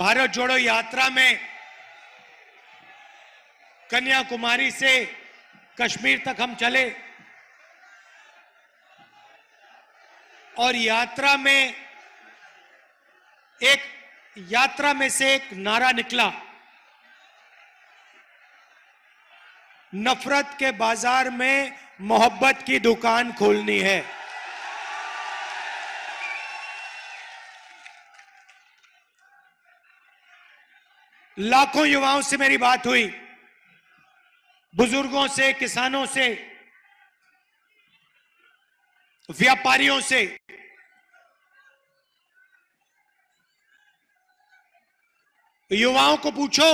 भारत जोड़ो यात्रा में कन्याकुमारी से कश्मीर तक हम चले और यात्रा में एक यात्रा में से एक नारा निकला नफरत के बाजार में मोहब्बत की दुकान खोलनी है लाखों युवाओं से मेरी बात हुई बुजुर्गों से किसानों से व्यापारियों से युवाओं को पूछो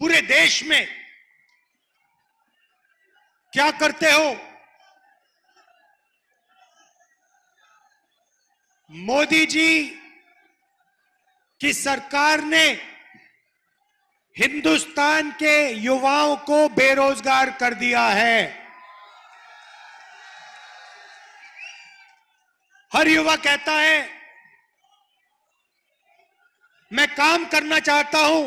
पूरे देश में क्या करते हो मोदी जी की सरकार ने हिंदुस्तान के युवाओं को बेरोजगार कर दिया है हर युवा कहता है मैं काम करना चाहता हूं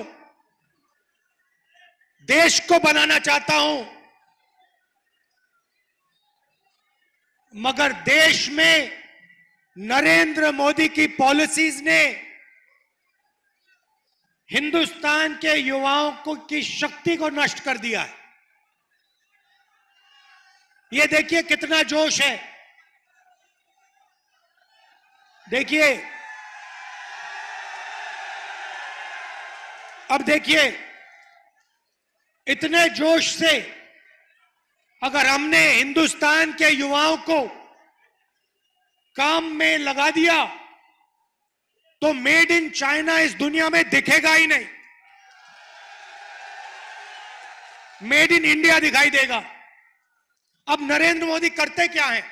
देश को बनाना चाहता हूं मगर देश में नरेंद्र मोदी की पॉलिसीज ने हिंदुस्तान के युवाओं को की शक्ति को नष्ट कर दिया है ये देखिए कितना जोश है देखिए अब देखिए इतने जोश से अगर हमने हिंदुस्तान के युवाओं को काम में लगा दिया तो मेड इन चाइना इस दुनिया में दिखेगा ही नहीं मेड इन इंडिया दिखाई देगा अब नरेंद्र मोदी करते क्या हैं?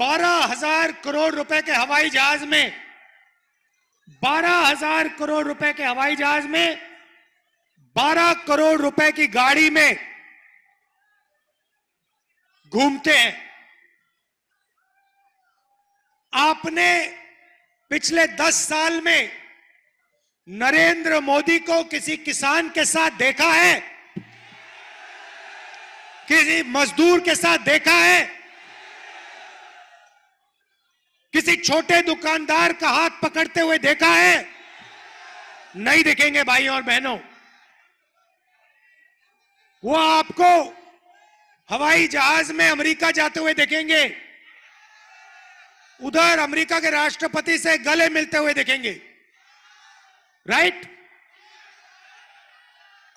बारह हजार करोड़ रुपए के हवाई जहाज में बारह हजार करोड़ रुपए के हवाई जहाज में बारह करोड़ रुपए की गाड़ी में घूमते हैं आपने पिछले दस साल में नरेंद्र मोदी को किसी किसान के साथ देखा है किसी मजदूर के साथ देखा है किसी छोटे दुकानदार का हाथ पकड़ते हुए देखा है नहीं देखेंगे भाई और बहनों वो आपको हवाई जहाज में अमेरिका जाते हुए देखेंगे उधर अमेरिका के राष्ट्रपति से गले मिलते हुए देखेंगे राइट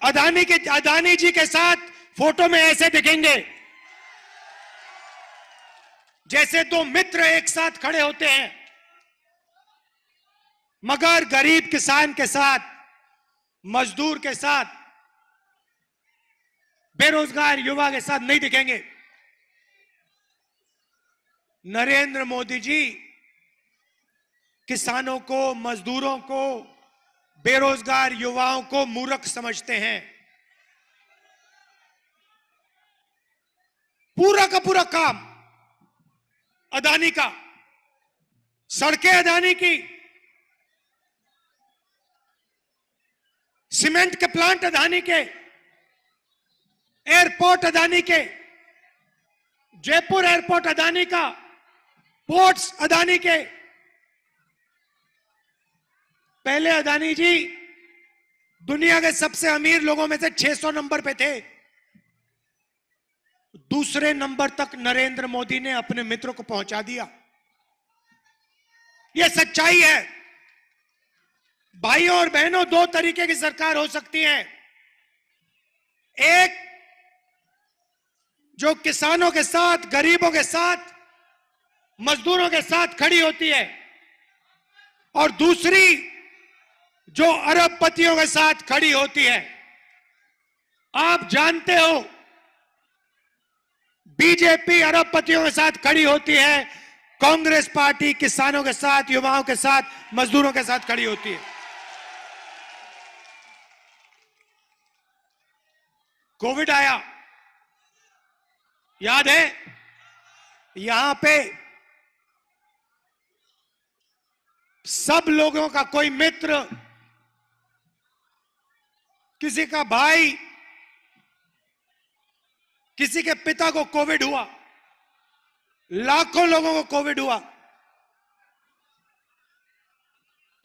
अदानी के अदानी जी के साथ फोटो में ऐसे दिखेंगे जैसे दो मित्र एक साथ खड़े होते हैं मगर गरीब किसान के साथ मजदूर के साथ बेरोजगार युवा के साथ नहीं दिखेंगे नरेंद्र मोदी जी किसानों को मजदूरों को बेरोजगार युवाओं को मूर्ख समझते हैं पूरा का पूरा काम अदानी का सड़कें अदानी की सीमेंट के प्लांट अदानी के एयरपोर्ट अदानी के जयपुर एयरपोर्ट अदानी का पोर्ट्स अदानी के पहले अदानी जी दुनिया के सबसे अमीर लोगों में से 600 नंबर पे थे दूसरे नंबर तक नरेंद्र मोदी ने अपने मित्रों को पहुंचा दिया यह सच्चाई है भाइयों और बहनों दो तरीके की सरकार हो सकती है एक जो किसानों के साथ गरीबों के साथ मजदूरों के साथ खड़ी होती है और दूसरी जो अरबपतियों के साथ खड़ी होती है आप जानते हो बीजेपी अरबपतियों के साथ खड़ी होती है कांग्रेस पार्टी किसानों के साथ युवाओं के साथ मजदूरों के साथ खड़ी होती है कोविड आया याद है यहां पे सब लोगों का कोई मित्र किसी का भाई किसी के पिता को कोविड हुआ लाखों लोगों को कोविड हुआ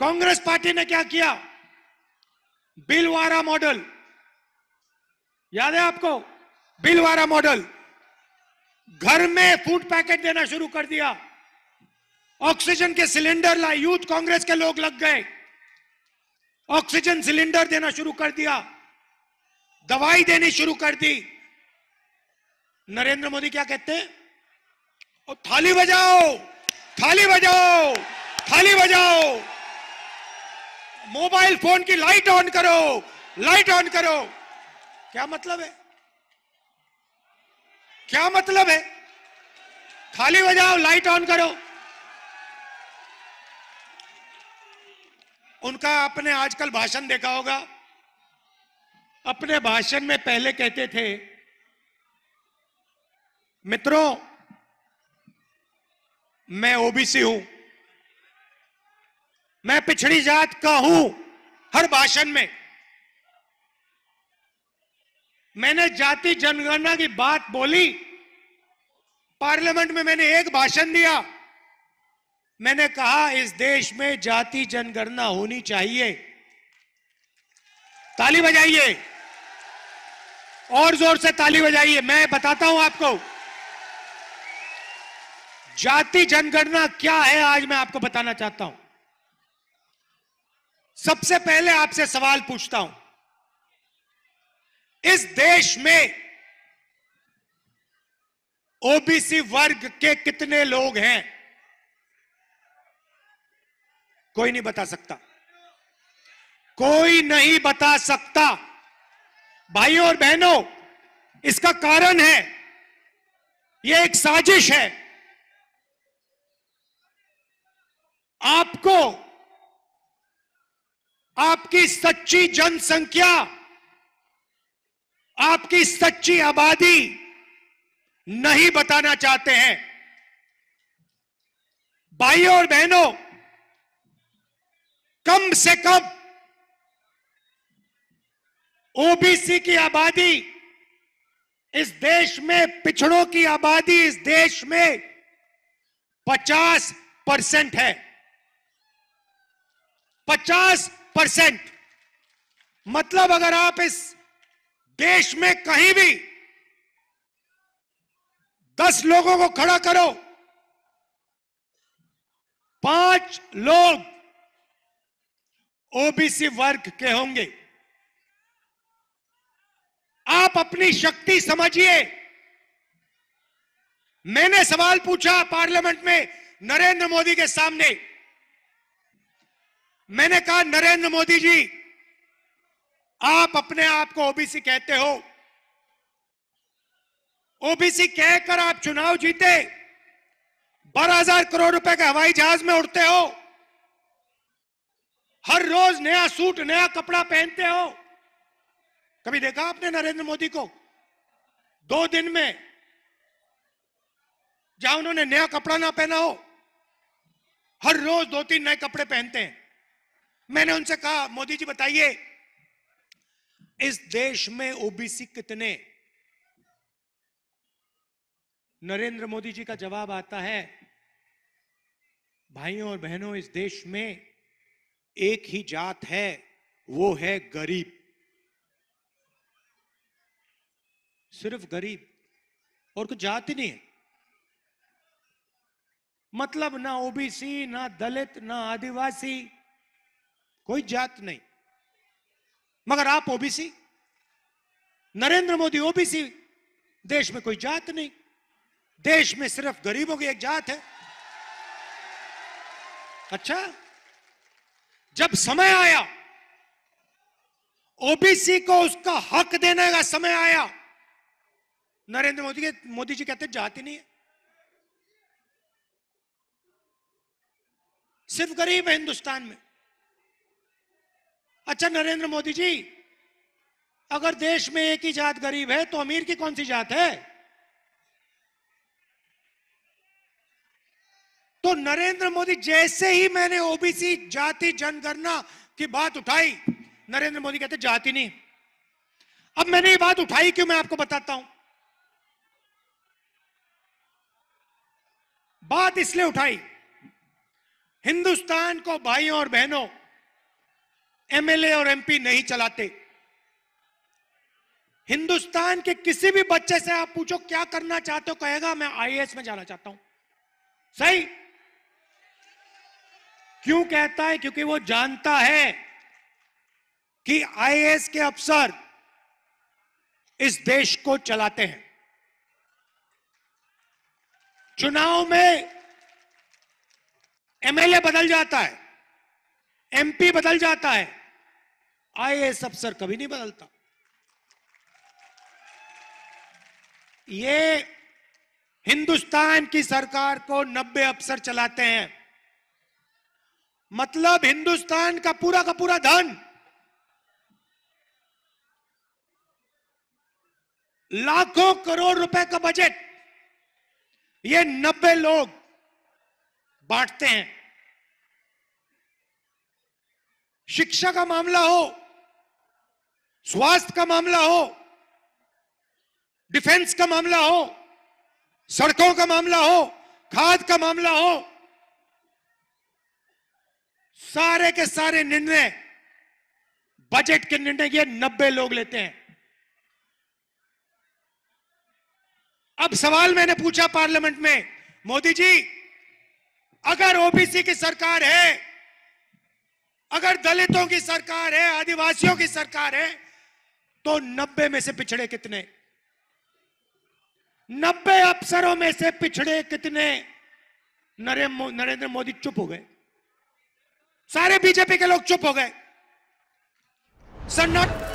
कांग्रेस पार्टी ने क्या किया बिलवारा मॉडल याद है आपको बिलवारा मॉडल घर में फूड पैकेट देना शुरू कर दिया ऑक्सीजन के सिलेंडर लाए यूथ कांग्रेस के लोग लग गए ऑक्सीजन सिलेंडर देना शुरू कर दिया दवाई देनी शुरू कर दी नरेंद्र मोदी क्या कहते हैं और थाली बजाओ थाली बजाओ थाली बजाओ मोबाइल फोन की लाइट ऑन करो लाइट ऑन करो क्या मतलब है क्या मतलब है थाली बजाओ लाइट ऑन करो उनका आपने आजकल भाषण देखा होगा अपने भाषण में पहले कहते थे मित्रों मैं ओबीसी हूं मैं पिछड़ी जात का हूं हर भाषण में मैंने जाति जनगणना की बात बोली पार्लियामेंट में मैंने एक भाषण दिया मैंने कहा इस देश में जाति जनगणना होनी चाहिए ताली बजाइए और जोर से ताली बजाइए मैं बताता हूं आपको जाति जनगणना क्या है आज मैं आपको बताना चाहता हूं सबसे पहले आपसे सवाल पूछता हूं इस देश में ओबीसी वर्ग के कितने लोग हैं कोई नहीं बता सकता कोई नहीं बता सकता भाइयों और बहनों इसका कारण है यह एक साजिश है आपको आपकी सच्ची जनसंख्या आपकी सच्ची आबादी नहीं बताना चाहते हैं भाइयों और बहनों कम से कम ओबीसी की आबादी इस देश में पिछड़ों की आबादी इस देश में 50 परसेंट है 50 परसेंट मतलब अगर आप इस देश में कहीं भी 10 लोगों को खड़ा करो पांच लोग ओबीसी वर्ग के होंगे आप अपनी शक्ति समझिए मैंने सवाल पूछा पार्लियामेंट में नरेंद्र मोदी के सामने मैंने कहा नरेंद्र मोदी जी आप अपने आप को ओबीसी कहते हो ओबीसी कहकर आप चुनाव जीते बारह हजार करोड़ रुपए के हवाई जहाज में उड़ते हो हर रोज नया सूट नया कपड़ा पहनते हो कभी देखा आपने नरेंद्र मोदी को दो दिन में जहां उन्होंने नया कपड़ा ना पहना हो हर रोज दो तीन नए कपड़े पहनते हैं मैंने उनसे कहा मोदी जी बताइए इस देश में ओबीसी कितने नरेंद्र मोदी जी का जवाब आता है भाइयों और बहनों इस देश में एक ही जात है वो है गरीब सिर्फ गरीब और कुछ जात ही नहीं है मतलब ना ओबीसी ना दलित ना आदिवासी कोई जात नहीं मगर आप ओबीसी नरेंद्र मोदी ओबीसी देश में कोई जात नहीं देश में सिर्फ गरीबों की एक जात है अच्छा जब समय आया ओबीसी को उसका हक देने का समय आया नरेंद्र मोदी के मोदी जी कहते जाति नहीं है सिर्फ गरीब है हिंदुस्तान में अच्छा नरेंद्र मोदी जी अगर देश में एक ही जात गरीब है तो अमीर की कौन सी जात है तो नरेंद्र मोदी जैसे ही मैंने ओबीसी जाति जनगणना की बात उठाई नरेंद्र मोदी कहते जाति नहीं अब मैंने ये बात उठाई क्यों मैं आपको बताता हूं बात इसलिए उठाई हिंदुस्तान को भाइयों और बहनों एमएलए और एमपी नहीं चलाते हिंदुस्तान के किसी भी बच्चे से आप पूछो क्या करना चाहते हो कहेगा मैं आईएएस में जाना चाहता हूं सही क्यों कहता है क्योंकि वो जानता है कि आईएएस के अफसर इस देश को चलाते हैं चुनाव में एमएलए बदल जाता है एमपी बदल जाता है आईएएस अफसर कभी नहीं बदलता ये हिंदुस्तान की सरकार को 90 अफसर चलाते हैं मतलब हिंदुस्तान का पूरा का पूरा धन लाखों करोड़ रुपए का बजट ये नब्बे लोग बांटते हैं शिक्षा का मामला हो स्वास्थ्य का मामला हो डिफेंस का मामला हो सड़कों का मामला हो खाद का मामला हो सारे के सारे निर्णय बजट के निर्णय ये नब्बे लोग लेते हैं अब सवाल मैंने पूछा पार्लियामेंट में मोदी जी अगर ओबीसी की सरकार है अगर दलितों की सरकार है आदिवासियों की सरकार है तो नब्बे में से पिछड़े कितने नब्बे अफसरों में से पिछड़े कितने नरेंद्र मोदी चुप हो गए सारे बीजेपी के लोग चुप हो गए सर नॉट